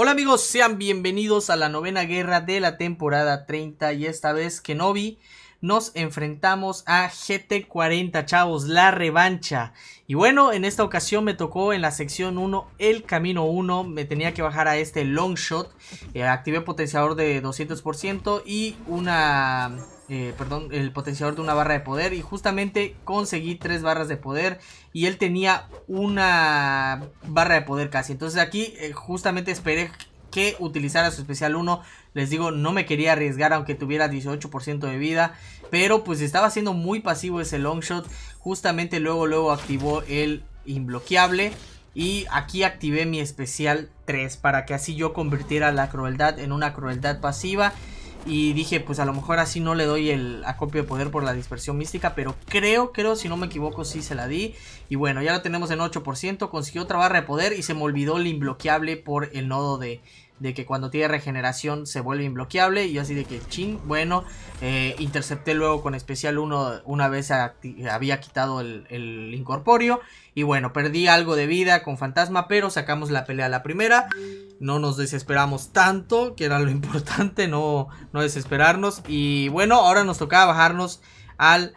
Hola amigos, sean bienvenidos a la novena guerra de la temporada 30 y esta vez Kenobi nos enfrentamos a GT40 chavos, la revancha. Y bueno, en esta ocasión me tocó en la sección 1 el camino 1, me tenía que bajar a este long shot, eh, activé potenciador de 200% y una eh, perdón, el potenciador de una barra de poder y justamente conseguí tres barras de poder y él tenía una barra de poder casi. Entonces aquí eh, justamente esperé que utilizara su especial 1. Les digo, no me quería arriesgar aunque tuviera 18% de vida. Pero pues estaba siendo muy pasivo ese long shot. Justamente luego, luego activó el imbloqueable. Y aquí activé mi especial 3 para que así yo convirtiera la crueldad en una crueldad pasiva. Y dije, pues a lo mejor así no le doy el acopio de poder por la dispersión mística. Pero creo, creo, si no me equivoco, sí se la di. Y bueno, ya la tenemos en 8%. Consiguió otra barra de poder y se me olvidó el imbloqueable por el nodo de de que cuando tiene regeneración se vuelve inbloqueable. Y así de que ching, bueno, eh, intercepté luego con especial Uno, una vez había quitado el, el, Y bueno, perdí algo de vida con fantasma, pero sacamos la pelea a la primera. No nos desesperamos tanto, que era lo importante, no, no desesperarnos. Y bueno, ahora nos tocaba bajarnos al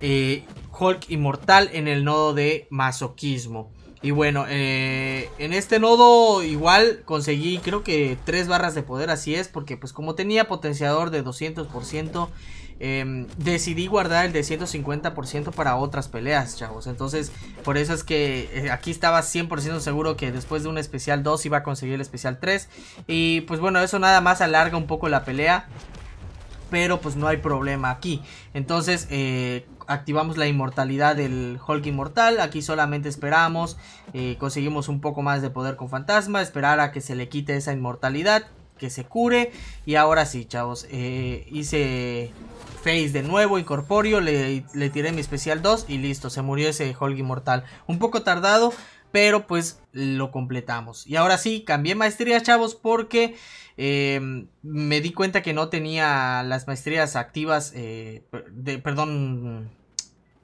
eh, Hulk Inmortal en el nodo de masoquismo. Y bueno, eh, en este nodo igual conseguí creo que 3 barras de poder, así es, porque pues como tenía potenciador de 200%, em, decidí guardar el de 150% para otras peleas, chavos. Entonces, por eso es que eh, aquí estaba 100% seguro que después de un especial 2 iba a conseguir el especial 3. Y pues bueno, eso nada más alarga un poco la pelea pero pues no hay problema aquí. Entonces, eh, activamos la inmortalidad del Hulk inmortal. Aquí solamente esperamos, eh, conseguimos un poco más de poder con Fantasma, esperar a que se le quite esa inmortalidad, que se cure. Y ahora sí, chavos, eh, hice Face de nuevo, incorporio le, le tiré mi especial 2 y listo, se murió ese Hulk inmortal. Un poco tardado, pero pues lo completamos. Y ahora sí, cambié maestría, chavos, porque em, me di cuenta que no tenía las maestrías activas, eh, de, perdón,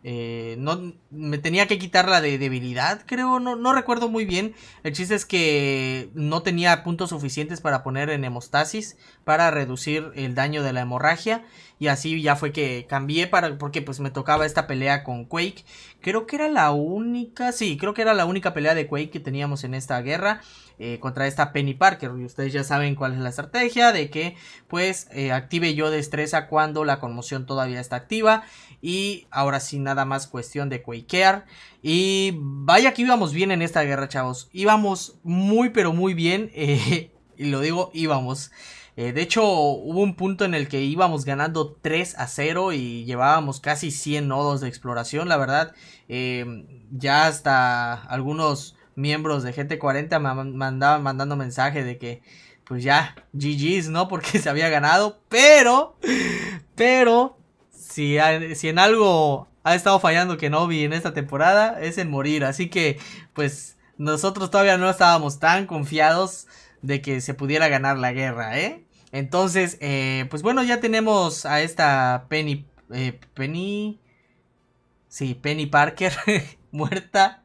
eh, no, me tenía que quitar la de debilidad, creo, no, no recuerdo muy bien. El chiste es que no tenía puntos suficientes para poner en hemostasis, para reducir el daño de la hemorragia. Y así ya fue que cambié para. Porque pues me tocaba esta pelea con Quake. Creo que era la única. Sí, creo que era la única pelea de Quake que teníamos en esta guerra. Eh, contra esta Penny Parker. Y ustedes ya saben cuál es la estrategia. De que pues eh, active yo destreza cuando la conmoción todavía está activa. Y ahora sí, nada más cuestión de quakear. Y vaya que íbamos bien en esta guerra, chavos. Íbamos muy, pero muy bien. Eh, y lo digo, íbamos. Eh, de hecho, hubo un punto en el que íbamos ganando 3 a 0 y llevábamos casi 100 nodos de exploración. La verdad, eh, ya hasta algunos miembros de GT40 me mandaban mandando mensaje de que, pues ya, GG's, ¿no? Porque se había ganado. Pero, pero, si, si en algo ha estado fallando Kenobi en esta temporada, es en morir. Así que, pues, nosotros todavía no estábamos tan confiados de que se pudiera ganar la guerra, ¿eh? Entonces, eh, pues bueno, ya tenemos a esta Penny... Eh, Penny... Sí, Penny Parker muerta.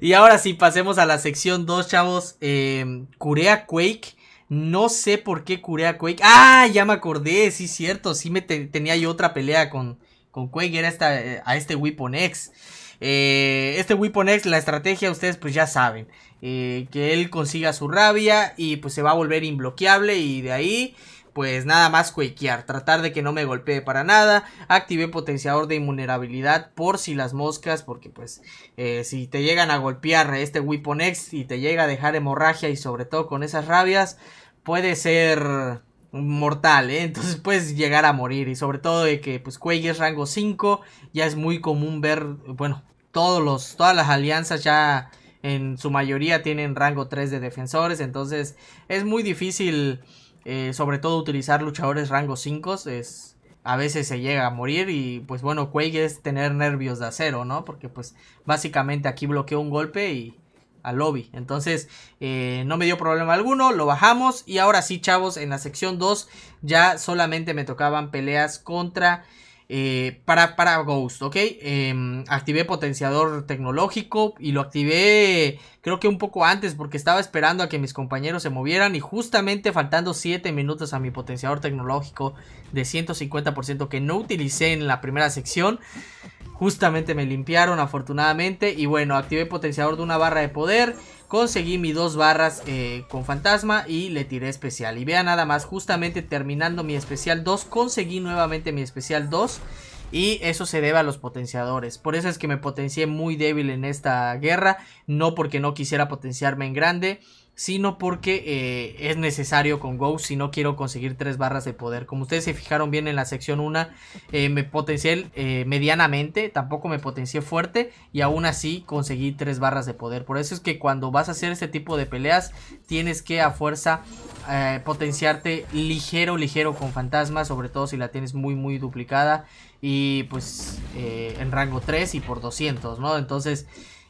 y ahora sí, pasemos a la sección 2, chavos. Eh, em, Curea Quake. No sé por qué Curea Quake. ¡Ah! Ya me acordé, sí, cierto. Sí, me tenía yo otra pelea con, con Quake. Era esta, eh, a este Weapon X. Eh, este Weapon X, la estrategia, ustedes pues ya saben. Eh, que él consiga su rabia y pues se va a volver imbloqueable y de ahí pues nada más cuequear, tratar de que no me golpee para nada, activé potenciador de inmunerabilidad por si las moscas, porque pues eh, si te llegan a golpear este Weapon X y te llega a dejar hemorragia y sobre todo con esas rabias, puede ser mortal, ¿eh? Entonces puedes llegar a morir. Y sobre todo de que pues Quake es rango 5. Ya es muy común ver, bueno, todos los, todas las alianzas ya en su mayoría tienen rango 3 de defensores. Entonces es muy difícil, eh, sobre todo, utilizar luchadores rango 5. Es, a veces se llega a morir y pues bueno, Quake es tener nervios de acero, ¿no? Porque pues básicamente aquí bloqueó un golpe y al lobby. Entonces, eh, no me dio problema alguno, lo bajamos. Y ahora sí, chavos, en la sección 2 ya solamente me tocaban peleas contra eh, para, para Ghost, ¿ok? Em, activé potenciador tecnológico y lo activé creo que un poco antes porque estaba esperando a que mis compañeros se movieran y justamente faltando 7 minutos a mi potenciador tecnológico de 150% que no utilicé en la primera sección. Justamente me limpiaron afortunadamente y bueno, activé potenciador de una barra de poder conseguí mis dos barras eh, con fantasma y le tiré especial. Y vea nada más, justamente terminando mi especial 2, conseguí nuevamente mi especial 2. Y eso se debe a los potenciadores. Por eso es que me potencié muy débil en esta guerra. No porque no quisiera potenciarme en grande sino porque eh, es necesario con Go si no quiero conseguir tres barras de poder. Como ustedes se fijaron bien en la sección 1, eh, me potencié eh, medianamente, tampoco me potencié fuerte y aún así conseguí tres barras de poder. Por eso es que cuando vas a hacer este tipo de peleas tienes que a fuerza potenciarte ligero, ligero con fantasma, sobre todo si la tienes muy, muy duplicada y pues en rango 3 y por 200, ¿no? Entonces...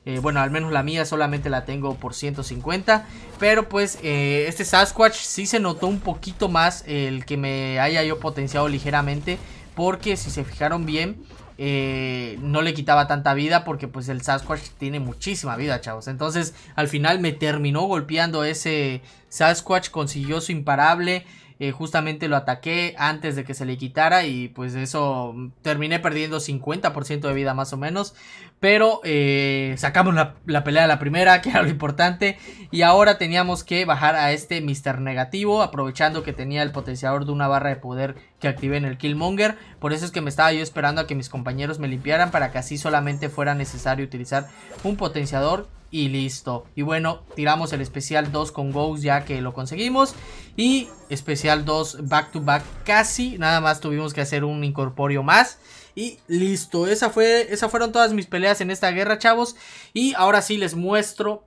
Eh, bueno, al menos la mía solamente la tengo por 150. Pero pues eh, este Sasquatch sí se notó un poquito más el que me haya yo potenciado ligeramente. Porque si se fijaron bien, eh, no le quitaba tanta vida porque pues el Sasquatch tiene muchísima vida, chavos. Entonces al final me terminó golpeando ese Sasquatch consiguió su imparable. Eh, justamente lo ataqué antes de que se le quitara y pues eso mm, terminé perdiendo 50% de vida más o menos. Pero eh, sacamos la, la, pelea de la primera, que era lo importante. Y ahora teníamos que bajar a este Mr. Negativo, aprovechando que tenía el potenciador de una barra de poder que activé en el Killmonger. Por eso es que me estaba yo esperando a que mis compañeros me limpiaran para que así solamente fuera necesario utilizar un potenciador y listo. Y bueno, tiramos el especial 2 con Ghost ya que lo conseguimos. Y especial 2 back to back casi. Nada más tuvimos que hacer un incorporio más. Y listo, esa fue, esas fueron todas mis peleas en esta guerra, chavos. Y ahora sí les muestro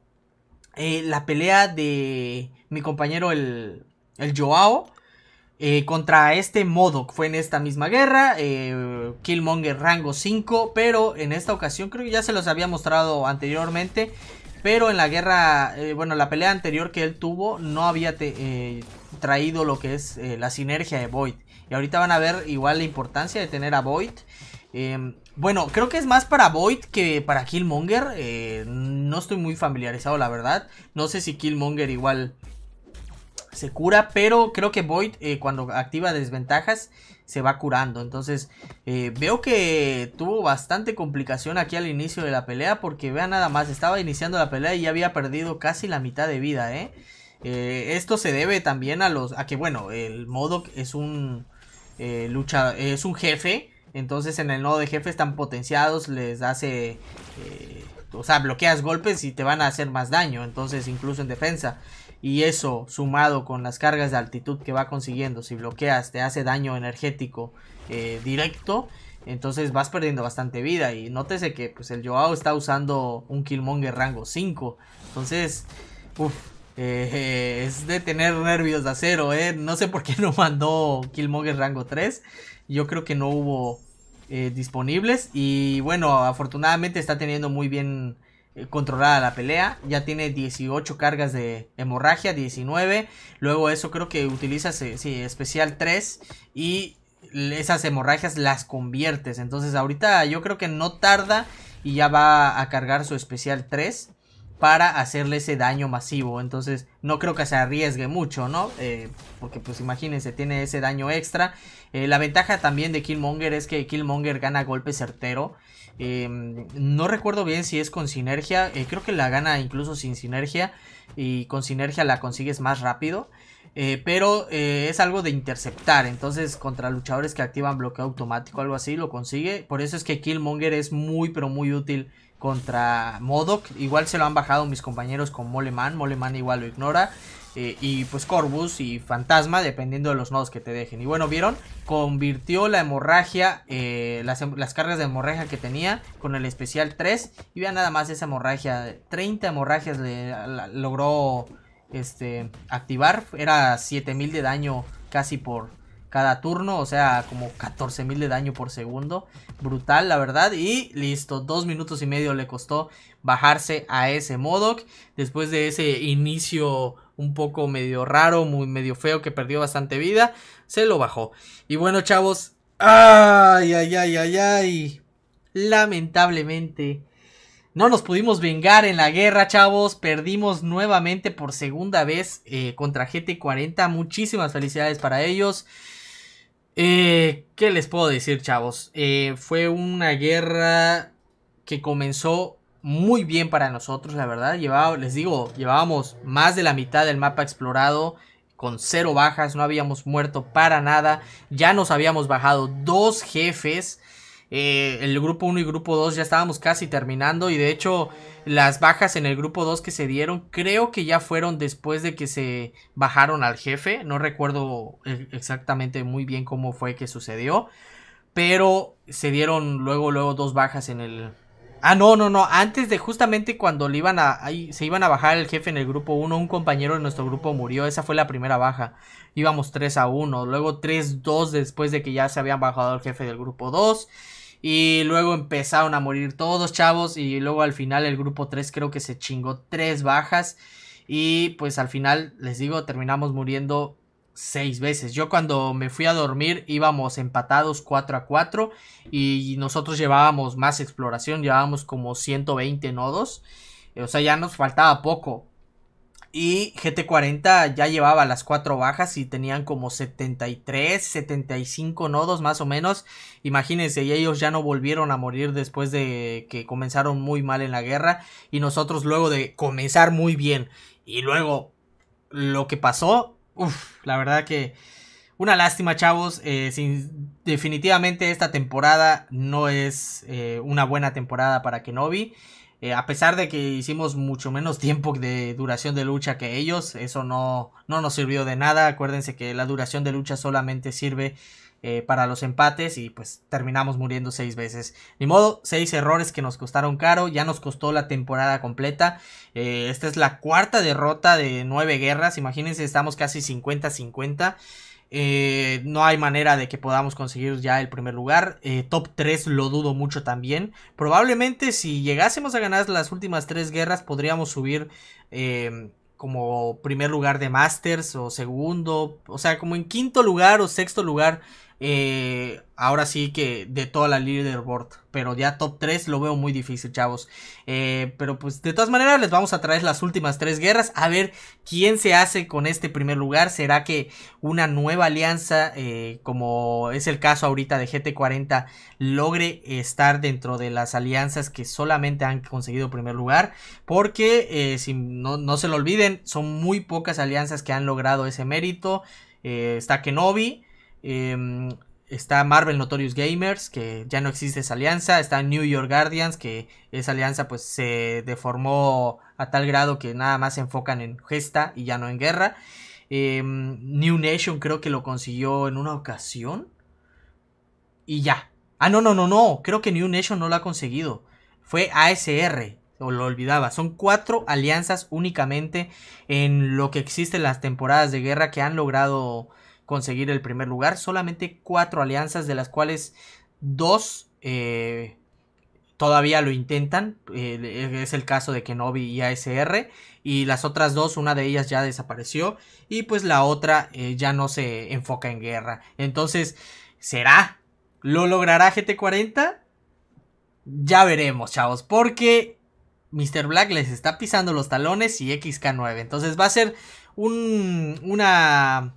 eh, la pelea de mi compañero el, el Joao. Eh, contra este Modoc fue en esta misma guerra. Eh, Killmonger rango 5. Pero en esta ocasión creo que ya se los había mostrado anteriormente. Pero en la guerra, eh, bueno, la pelea anterior que él tuvo no había traído lo que es la sinergia de Void. Y ahorita van a ver igual la importancia de tener a Void. Em, bueno, creo que es más para Void que para Killmonger. no estoy muy familiarizado, la verdad. No sé si Killmonger igual se cura, pero creo que Void eh, cuando activa desventajas se va curando. Entonces eh, veo que tuvo bastante complicación aquí al inicio de la pelea porque vea nada más, estaba iniciando la pelea y ya había perdido casi la mitad de vida. ¿eh? esto se debe también a los a que bueno, el Modok es un lucha, es un jefe. Entonces en el nodo de jefes están potenciados les hace o sea, bloqueas golpes y te van a hacer más daño, entonces incluso en defensa y eso sumado con las cargas de altitud que va consiguiendo, si bloqueas te hace daño energético eh, directo, entonces vas perdiendo bastante vida y nótese que pues el Joao está usando un Killmonger rango 5, entonces uff. Eh, es de tener nervios de acero, ¿eh? No sé por qué no mandó Killmonger rango 3. Yo creo que no hubo disponibles. Y bueno, afortunadamente está teniendo muy bien eh, controlada la pelea. Ya tiene 18 cargas de hemorragia, 19. Luego eso creo que utilizas sí, especial 3 y esas hemorragias las conviertes. Entonces ahorita yo creo que no tarda y ya va a cargar su especial 3 para hacerle ese daño masivo. Entonces no creo que se arriesgue mucho, ¿no? Eh, porque pues imagínense, tiene ese daño extra. Eh, la ventaja también de Killmonger es que Killmonger gana golpe certero. Em, no recuerdo bien si es con sinergia. Eh, creo que la gana incluso sin sinergia. Y con sinergia la consigues más rápido. Eh, pero eh, es algo de interceptar. Entonces contra luchadores que activan bloqueo automático. Algo así lo consigue. Por eso es que Killmonger es muy pero muy útil contra Modok Igual se lo han bajado mis compañeros con Moleman. Moleman igual lo ignora. Eh, y pues Corvus y Fantasma, dependiendo de los nodos que te dejen. Y bueno, vieron, convirtió la hemorragia, eh, las, cargas de hemorragia que tenía con el especial 3. Y vean nada más esa hemorragia, 30 hemorragias le, logró este, activar. Era 7000 de daño casi por cada turno, o sea, como 14.000 de daño por segundo. Brutal, la verdad. Y listo, dos minutos y medio le costó bajarse a ese Modok Después de ese inicio un poco medio raro, muy medio feo, que perdió bastante vida, se lo bajó. Y bueno, chavos, ay, ay, ay, ay, ay. Lamentablemente, no nos pudimos vengar en la guerra, chavos. Perdimos nuevamente por segunda vez eh, contra GT40. Muchísimas felicidades para ellos. Eh, ¿Qué les puedo decir, chavos? Eh, fue una guerra que comenzó muy bien para nosotros, la verdad. les digo, llevábamos más de la mitad del mapa explorado con cero bajas, no habíamos muerto para nada, ya nos habíamos bajado dos jefes. Eh, el grupo 1 y grupo 2 ya estábamos casi terminando y de hecho las bajas en el grupo 2 que se dieron creo que ya fueron después de que se bajaron al jefe, no recuerdo e, exactamente muy bien cómo fue que sucedió, pero se dieron luego luego dos bajas en el Ah, no, no, no. Antes de justamente cuando le iban a, ahí, se iban a bajar el jefe en el grupo 1, un compañero de nuestro grupo murió. Esa fue la primera baja. Íbamos 3 a 1. Luego 3-2 después de que ya se habían bajado el jefe del grupo 2. Y luego empezaron a morir todos, chavos. Y luego al final el grupo 3 creo que se chingó 3 bajas. Y pues al final, les digo, terminamos muriendo seis veces. Yo cuando me fui a dormir íbamos empatados 4 a 4 y nosotros llevábamos más exploración, llevábamos como 120 nodos. Eh, o sea, ya nos faltaba poco. Y GT40 ya llevaba las cuatro bajas y tenían como 73, 75 nodos más o menos. Imagínense, y ellos ya no volvieron a morir después de que comenzaron muy mal en la guerra. Y nosotros luego de comenzar muy bien. Y luego lo que pasó la verdad que una lástima, chavos. Eh, sin, definitivamente esta temporada no es eh, una buena temporada para Kenobi. Eh, a pesar de que hicimos mucho menos tiempo de duración de lucha que ellos, eso no, no nos sirvió de nada. Acuérdense que la duración de lucha solamente sirve eh, para los empates y pues terminamos muriendo seis veces. Ni modo, seis errores que nos costaron caro, ya nos costó la temporada completa. Eh, esta es la cuarta derrota de nueve guerras, imagínense, estamos casi 50-50. Eh, no hay manera de que podamos conseguir ya el primer lugar. top 3 lo dudo mucho también. Probablemente si llegásemos a ganar las últimas tres guerras podríamos subir em, como primer lugar de Masters o segundo. O sea, como en quinto lugar o sexto lugar eh, ahora sí que de toda la leaderboard. Pero ya top 3 lo veo muy difícil, chavos. Eh, pero pues de todas maneras les vamos a traer las últimas tres guerras. A ver quién se hace con este primer lugar. ¿Será que una nueva alianza, eh, como es el caso ahorita de GT40, logre estar dentro de las alianzas que solamente han conseguido primer lugar? Porque si no, no, se lo olviden, son muy pocas alianzas que han logrado ese mérito. está Kenobi. Em, está Marvel Notorious Gamers, que ya no existe esa alianza. Está New York Guardians, que esa alianza pues se deformó a tal grado que nada más se enfocan en gesta y ya no en guerra. Em, New Nation creo que lo consiguió en una ocasión. Y ya. Ah, no, no, no, no. Creo que New Nation no lo ha conseguido. Fue ASR. O lo olvidaba. Son cuatro alianzas únicamente en lo que existen las temporadas de guerra que han logrado conseguir el primer lugar. Solamente cuatro alianzas, de las cuales dos eh, todavía lo intentan. es el caso de Kenobi y ASR. Y las otras dos, una de ellas ya desapareció. Y pues la otra eh, ya no se enfoca en guerra. Entonces, ¿será? ¿Lo logrará GT40? Ya veremos, chavos. Porque Mr. Black les está pisando los talones y XK9. Entonces va a ser un, una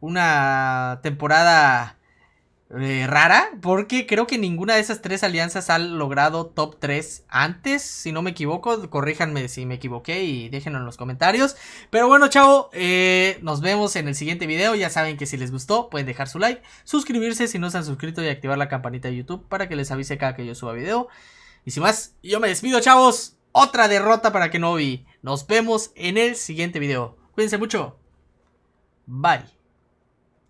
una temporada eh, rara, porque creo que ninguna de esas tres alianzas ha logrado top 3 antes, si no me equivoco, corríjanme si me equivoqué y déjenlo en los comentarios. Pero bueno, chavo, eh, nos vemos en el siguiente video, ya saben que si les gustó pueden dejar su like, suscribirse si no se han suscrito y activar la campanita de YouTube para que les avise cada que yo suba video. Y sin más, yo me despido, chavos, otra derrota para que no vi, Nos vemos en el siguiente video. Cuídense mucho. Bye.